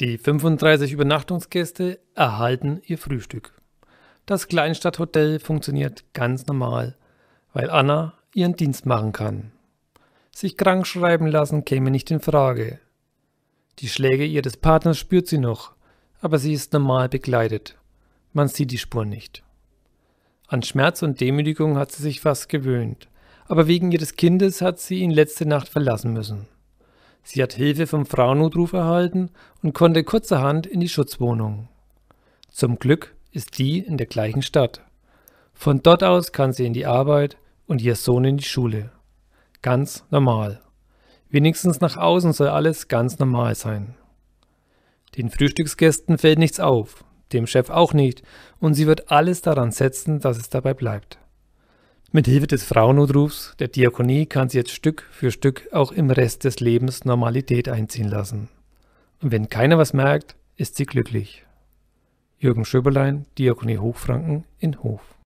Die 35 Übernachtungsgäste erhalten ihr Frühstück. Das Kleinstadthotel funktioniert ganz normal, weil Anna ihren Dienst machen kann. Sich krank schreiben lassen käme nicht in Frage. Die Schläge ihres Partners spürt sie noch, aber sie ist normal begleitet. Man sieht die Spur nicht. An Schmerz und Demütigung hat sie sich fast gewöhnt, aber wegen ihres Kindes hat sie ihn letzte Nacht verlassen müssen. Sie hat Hilfe vom Frauennotruf erhalten und konnte kurzerhand in die Schutzwohnung. Zum Glück ist die in der gleichen Stadt. Von dort aus kann sie in die Arbeit und ihr Sohn in die Schule. Ganz normal. Wenigstens nach außen soll alles ganz normal sein. Den Frühstücksgästen fällt nichts auf, dem Chef auch nicht, und sie wird alles daran setzen, dass es dabei bleibt. Mit Hilfe des Frauennotrufs der Diakonie kann sie jetzt Stück für Stück auch im Rest des Lebens Normalität einziehen lassen. Und wenn keiner was merkt, ist sie glücklich. Jürgen Schöberlein, Diakonie Hochfranken in Hof.